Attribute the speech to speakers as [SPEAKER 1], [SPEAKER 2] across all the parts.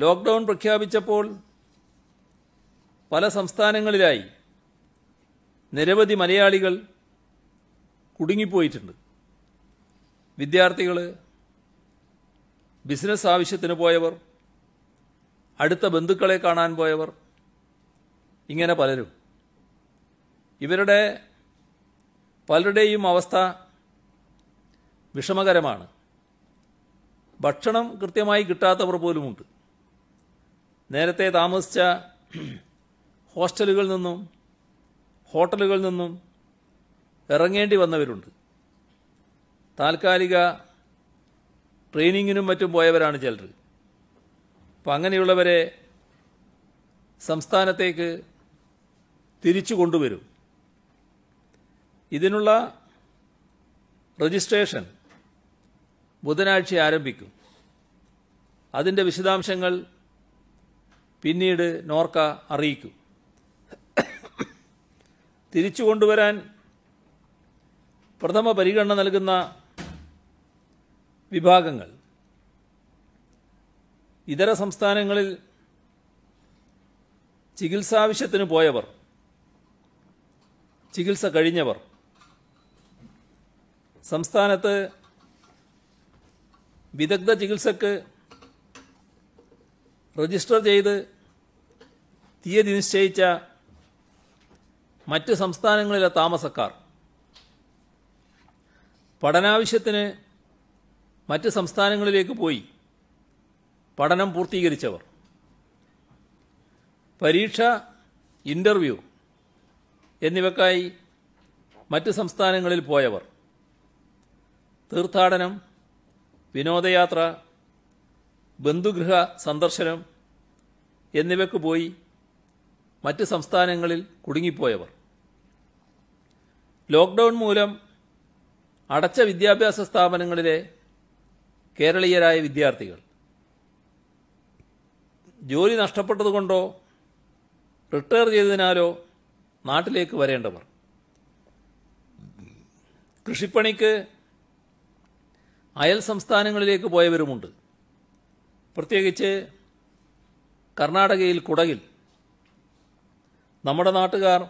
[SPEAKER 1] lockdown പ്രഖ്യാപിച്ചപ്പോൾ പല സംസ്ഥാനങ്ങളിലായി നിരവധി മലയാളികൾ കുടുങ്ങിപ്പോയിട്ടുണ്ട് വിദ്യാർത്ഥികൾ ബിസിനസ് ആവശ്യത്തിന് പോയവർ അടുത്ത ബന്ധുക്കളെ കാണാൻ പോയവർ ഇങ്ങനെ പലരും ഇവരുടെ പലരുടെയും അവസ്ഥ വിഷമകരമാണ് ഭക്ഷണം കൃത്യമായി കിട്ടാത്തവർ പോലുമുണ്ട് നേരത്തെ താമസിച്ച ഹോസ്റ്റലുകളിൽ നിന്നും ഹോട്ടലുകളിൽ നിന്നും ഇറങ്ങേണ്ടി വന്നവരുണ്ട് താൽക്കാലിക ട്രെയിനിങ്ങിനും മറ്റും പോയവരാണ് ചിലർ അപ്പം അങ്ങനെയുള്ളവരെ സംസ്ഥാനത്തേക്ക് തിരിച്ചു കൊണ്ടുവരും ഇതിനുള്ള രജിസ്ട്രേഷൻ ബുധനാഴ്ച ആരംഭിക്കും അതിൻ്റെ വിശദാംശങ്ങൾ പിന്നീട് നോർക്ക അറിയിക്കും തിരിച്ചു കൊണ്ടുവരാൻ പ്രഥമ പരിഗണന നൽകുന്ന വിഭാഗങ്ങൾ ഇതര സംസ്ഥാനങ്ങളിൽ ചികിത്സാവശ്യത്തിന് പോയവർ ചികിത്സ കഴിഞ്ഞവർ സംസ്ഥാനത്ത് വിദഗ്ധ ചികിത്സക്ക് രജിസ്റ്റർ ചെയ്ത് തീയതി നിശ്ചയിച്ച മറ്റ് സംസ്ഥാനങ്ങളിലെ താമസക്കാർ പഠനാവശ്യത്തിന് മറ്റ് സംസ്ഥാനങ്ങളിലേക്ക് പോയി പഠനം പൂർത്തീകരിച്ചവർ പരീക്ഷ ഇൻ്റർവ്യൂ എന്നിവക്കായി മറ്റ് സംസ്ഥാനങ്ങളിൽ പോയവർ തീർത്ഥാടനം വിനോദയാത്ര ബന്ധുഗൃഹ സന്ദർശനം എന്നിവയ്ക്ക് പോയി മറ്റ് സംസ്ഥാനങ്ങളിൽ കുടുങ്ങിപ്പോയവർ ലോക്ക്ഡൌൺ മൂലം അടച്ച വിദ്യാഭ്യാസ സ്ഥാപനങ്ങളിലെ കേരളീയരായ വിദ്യാർത്ഥികൾ ജോലി നഷ്ടപ്പെട്ടതുകൊണ്ടോ റിട്ടയർ ചെയ്തതിനാലോ നാട്ടിലേക്ക് വരേണ്ടവർ കൃഷിപ്പണിക്ക് അയൽ സംസ്ഥാനങ്ങളിലേക്ക് പോയവരുമുണ്ട് പ്രത്യേകിച്ച് കർണാടകയിൽ കുടകിൽ നമ്മുടെ നാട്ടുകാർ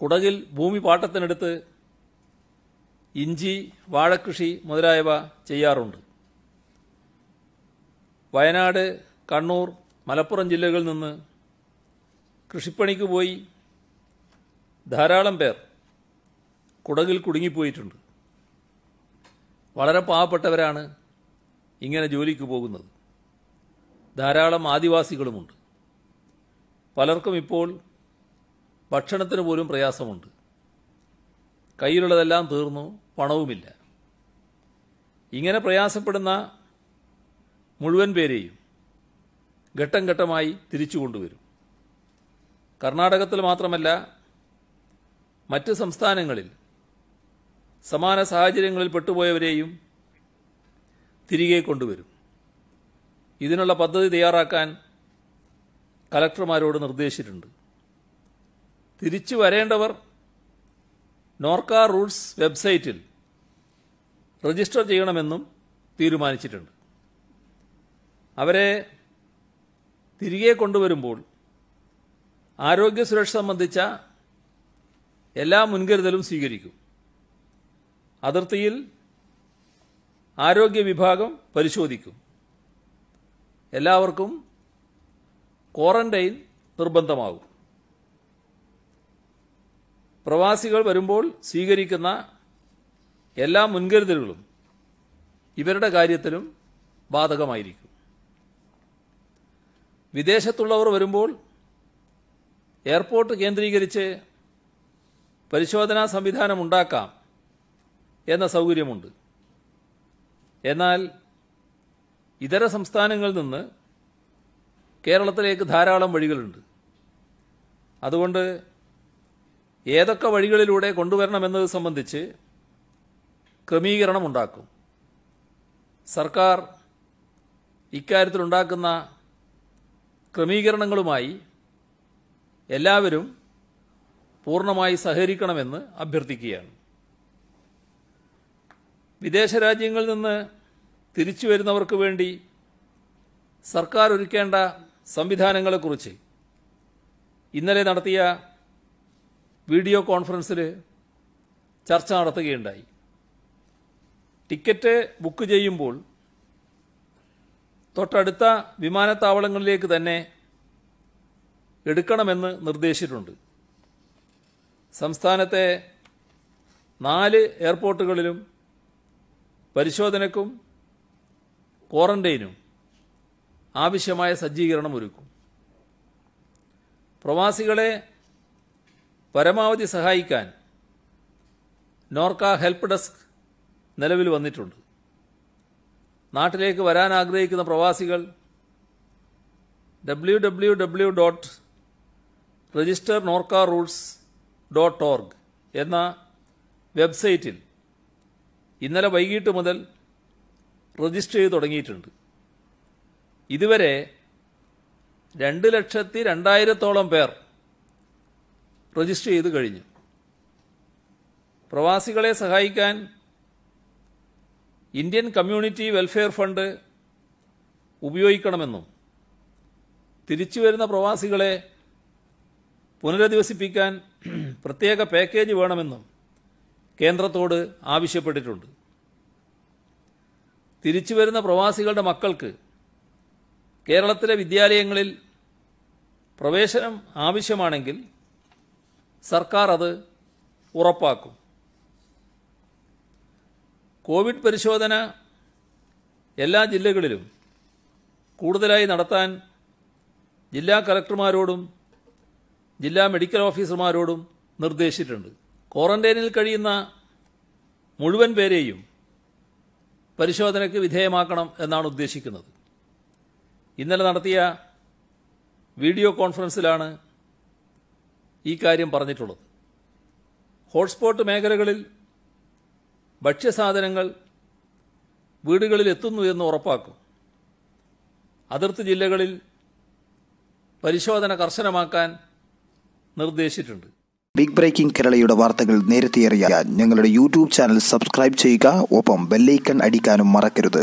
[SPEAKER 1] കുടകിൽ ഭൂമി പാട്ടത്തിനെടുത്ത് ഇഞ്ചി വാഴക്കൃഷി മുതലായവ ചെയ്യാറുണ്ട് വയനാട് കണ്ണൂർ മലപ്പുറം ജില്ലകളിൽ നിന്ന് കൃഷിപ്പണിക്ക് പോയി ധാരാളം പേർ കുടകിൽ കുടുങ്ങിപ്പോയിട്ടുണ്ട് വളരെ പാവപ്പെട്ടവരാണ് ഇങ്ങനെ ജോലിക്ക് പോകുന്നത് ധാരാളം ആദിവാസികളുമുണ്ട് പലർക്കും ഇപ്പോൾ ഭക്ഷണത്തിന് പോലും പ്രയാസമുണ്ട് കയ്യിലുള്ളതെല്ലാം തീർന്നു പണവുമില്ല ഇങ്ങനെ പ്രയാസപ്പെടുന്ന മുഴുവൻ പേരെയും ഘട്ടം ഘട്ടമായി തിരിച്ചു കൊണ്ടുവരും കർണാടകത്തിൽ മാത്രമല്ല മറ്റ് സംസ്ഥാനങ്ങളിൽ സമാന സാഹചര്യങ്ങളിൽ പെട്ടുപോയവരെയും തിരികെ കൊണ്ടുവരും ഇതിനുള്ള പദ്ധതി തയ്യാറാക്കാൻ കലക്ടർമാരോട് നിർദ്ദേശിച്ചിട്ടുണ്ട് തിരിച്ചു വരേണ്ടവർ നോർക്ക റൂൾസ് വെബ്സൈറ്റിൽ രജിസ്റ്റർ ചെയ്യണമെന്നും തീരുമാനിച്ചിട്ടുണ്ട് അവരെ തിരികെ കൊണ്ടുവരുമ്പോൾ ആരോഗ്യ സുരക്ഷ സംബന്ധിച്ച എല്ലാ മുൻകരുതലും സ്വീകരിക്കും അതിർത്തിയിൽ ആരോഗ്യ വിഭാഗം പരിശോധിക്കും എല്ലാവർക്കും ക്വാറന്റൈൻ നിർബന്ധമാകും പ്രവാസികൾ വരുമ്പോൾ സ്വീകരിക്കുന്ന എല്ലാ മുൻകരുതലുകളും ഇവരുടെ കാര്യത്തിലും ബാധകമായിരിക്കും വിദേശത്തുള്ളവർ വരുമ്പോൾ എയർപോർട്ട് കേന്ദ്രീകരിച്ച് പരിശോധനാ സംവിധാനം ഉണ്ടാക്കാം എന്ന സൗകര്യമുണ്ട് എന്നാൽ ഇതര സംസ്ഥാനങ്ങളിൽ നിന്ന് കേരളത്തിലേക്ക് ധാരാളം വഴികളുണ്ട് അതുകൊണ്ട് ഏതൊക്കെ വഴികളിലൂടെ കൊണ്ടുവരണമെന്നത് സംബന്ധിച്ച് ക്രമീകരണമുണ്ടാക്കും സർക്കാർ ഇക്കാര്യത്തിലുണ്ടാക്കുന്ന ക്രമീകരണങ്ങളുമായി എല്ലാവരും പൂർണ്ണമായി സഹകരിക്കണമെന്ന് അഭ്യർത്ഥിക്കുകയാണ് വിദേശ രാജ്യങ്ങളിൽ നിന്ന് തിരിച്ചു വരുന്നവർക്ക് വേണ്ടി സർക്കാർ ഒരുക്കേണ്ട സംവിധാനങ്ങളെക്കുറിച്ച് ഇന്നലെ നടത്തിയ വീഡിയോ കോൺഫറൻസിൽ ചർച്ച നടത്തുകയുണ്ടായി ടിക്കറ്റ് ബുക്ക് ചെയ്യുമ്പോൾ തൊട്ടടുത്ത വിമാനത്താവളങ്ങളിലേക്ക് തന്നെ എടുക്കണമെന്ന് നിർദ്ദേശിച്ചിട്ടുണ്ട് സംസ്ഥാനത്തെ നാല് എയർപോർട്ടുകളിലും പരിശോധനക്കും ക്വാറന്റൈനും ആവശ്യമായ സജ്ജീകരണം ഒരുക്കും പ്രവാസികളെ പരമാവധി സഹായിക്കാൻ നോർക്ക ഹെൽപ്പ് ഡെസ്ക് നിലവിൽ വന്നിട്ടുണ്ട് നാട്ടിലേക്ക് വരാൻ ആഗ്രഹിക്കുന്ന പ്രവാസികൾ W W W dot register NORKA roots dot org എന്ന വെബ്സൈറ്റിൽ ഇന്നലെ വൈകിട്ട് മുതൽ രജിസ്റ്റർ ചെയ്ത് തുടങ്ങിയിട്ടുണ്ട് ഇതുവരെ രണ്ട് ലക്ഷത്തി രണ്ടായിരത്തോളം പേർ രജിസ്റ്റർ ചെയ്തു കഴിഞ്ഞു പ്രവാസികളെ സഹായിക്കാൻ ഇന്ത്യൻ കമ്മ്യൂണിറ്റി വെൽഫെയർ ഫണ്ട് ഉപയോഗിക്കണമെന്നും തിരിച്ചു വരുന്ന പ്രവാസികളെ പുനരധിവസിപ്പിക്കാൻ പ്രത്യേക പാക്കേജ് വേണമെന്നും കേന്ദ്രത്തോട് ആവശ്യപ്പെട്ടിട്ടുണ്ട് തിരിച്ചു വരുന്ന പ്രവാസികളുടെ മക്കൾക്ക് കേരളത്തിലെ വിദ്യാലയങ്ങളിൽ പ്രവേശനം ആവശ്യമാണെങ്കിൽ സർക്കാർ അത് ഉറപ്പാക്കും കോവിഡ് പരിശോധന എല്ലാ ജില്ലകളിലും കൂടുതലായി നടത്താൻ ജില്ലാ കലക്ടർമാരോടും ജില്ലാ മെഡിക്കൽ ഓഫീസർമാരോടും നിർദ്ദേശിച്ചിട്ടുണ്ട് ക്വാറന്റൈനിൽ കഴിയുന്ന മുഴുവൻ പേരെയും പരിശോധനയ്ക്ക് വിധേയമാക്കണം എന്നാണ് ഉദ്ദേശിക്കുന്നത് ഇന്നലെ നടത്തിയ വീഡിയോ കോൺഫറൻസിലാണ് ഈ കാര്യം പറഞ്ഞിട്ടുള്ളത് ഹോട്ട്സ്പോട്ട് മേഖലകളിൽ ഭക്ഷ്യസാധനങ്ങൾ വീടുകളിൽ എത്തുന്നു എന്ന് ഉറപ്പാക്കും അതിർത്തി ജില്ലകളിൽ പരിശോധന കർശനമാക്കാൻ നിർദ്ദേശിച്ചിട്ടുണ്ട് ബിഗ് ബ്രേക്കിംഗ് കേരളയുടെ വാർത്തകൾ നേരത്തെ അറിയാൻ ഞങ്ങളുടെ യൂട്യൂബ് ചാനൽ സബ്സ്ക്രൈബ് ചെയ്യുക ഒപ്പം ബെല്ലൈക്കൺ അടിക്കാനും മറക്കരുത്